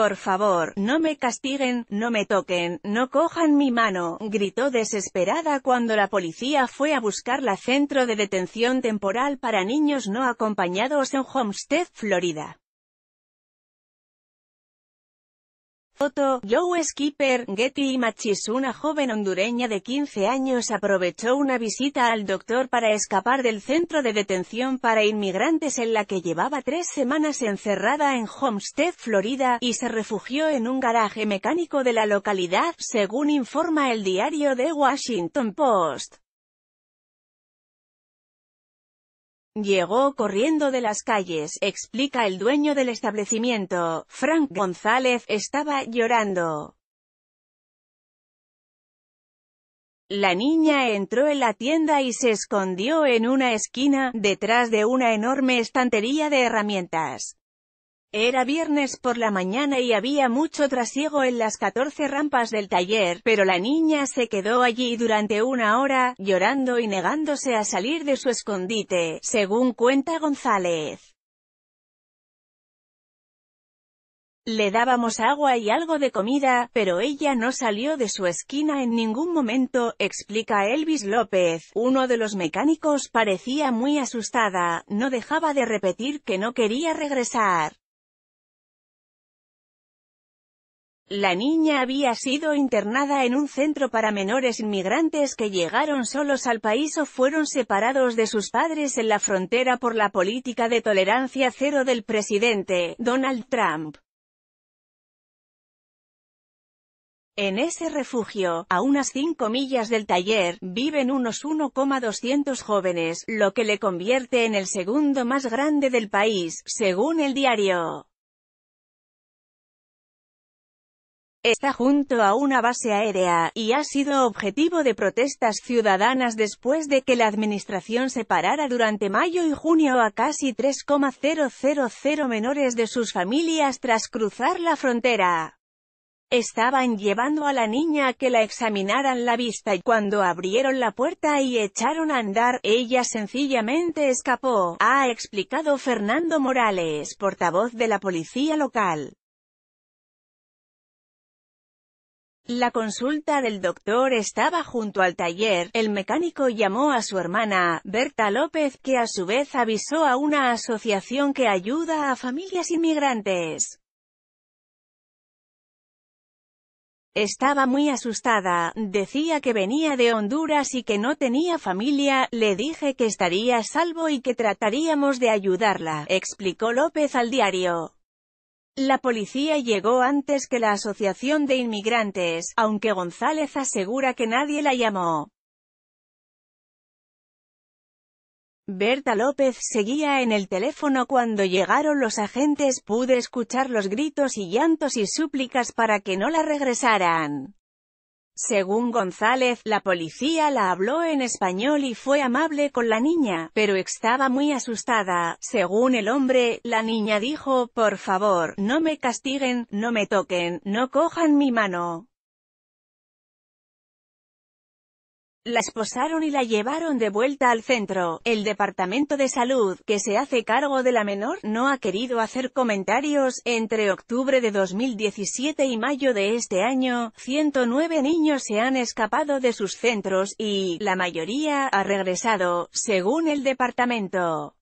Por favor, no me castiguen, no me toquen, no cojan mi mano, gritó desesperada cuando la policía fue a buscar la centro de detención temporal para niños no acompañados en Homestead, Florida. Foto, Joe Skipper, Getty Machis Una joven hondureña de 15 años aprovechó una visita al doctor para escapar del centro de detención para inmigrantes en la que llevaba tres semanas encerrada en Homestead, Florida, y se refugió en un garaje mecánico de la localidad, según informa el diario The Washington Post. Llegó corriendo de las calles, explica el dueño del establecimiento, Frank González, estaba llorando. La niña entró en la tienda y se escondió en una esquina, detrás de una enorme estantería de herramientas. Era viernes por la mañana y había mucho trasiego en las 14 rampas del taller, pero la niña se quedó allí durante una hora, llorando y negándose a salir de su escondite, según cuenta González. Le dábamos agua y algo de comida, pero ella no salió de su esquina en ningún momento, explica Elvis López. Uno de los mecánicos parecía muy asustada, no dejaba de repetir que no quería regresar. La niña había sido internada en un centro para menores inmigrantes que llegaron solos al país o fueron separados de sus padres en la frontera por la política de tolerancia cero del presidente, Donald Trump. En ese refugio, a unas 5 millas del taller, viven unos 1,200 jóvenes, lo que le convierte en el segundo más grande del país, según el diario. está junto a una base aérea, y ha sido objetivo de protestas ciudadanas después de que la administración separara durante mayo y junio a casi 3,000 menores de sus familias tras cruzar la frontera. Estaban llevando a la niña a que la examinaran la vista y cuando abrieron la puerta y echaron a andar, ella sencillamente escapó, ha explicado Fernando Morales, portavoz de la policía local. La consulta del doctor estaba junto al taller, el mecánico llamó a su hermana, Berta López, que a su vez avisó a una asociación que ayuda a familias inmigrantes. Estaba muy asustada, decía que venía de Honduras y que no tenía familia, le dije que estaría salvo y que trataríamos de ayudarla, explicó López al diario. La policía llegó antes que la Asociación de Inmigrantes, aunque González asegura que nadie la llamó. Berta López seguía en el teléfono cuando llegaron los agentes, pude escuchar los gritos y llantos y súplicas para que no la regresaran. Según González, la policía la habló en español y fue amable con la niña, pero estaba muy asustada. Según el hombre, la niña dijo, por favor, no me castiguen, no me toquen, no cojan mi mano. La esposaron y la llevaron de vuelta al centro. El Departamento de Salud, que se hace cargo de la menor, no ha querido hacer comentarios. Entre octubre de 2017 y mayo de este año, 109 niños se han escapado de sus centros y, la mayoría, ha regresado, según el departamento.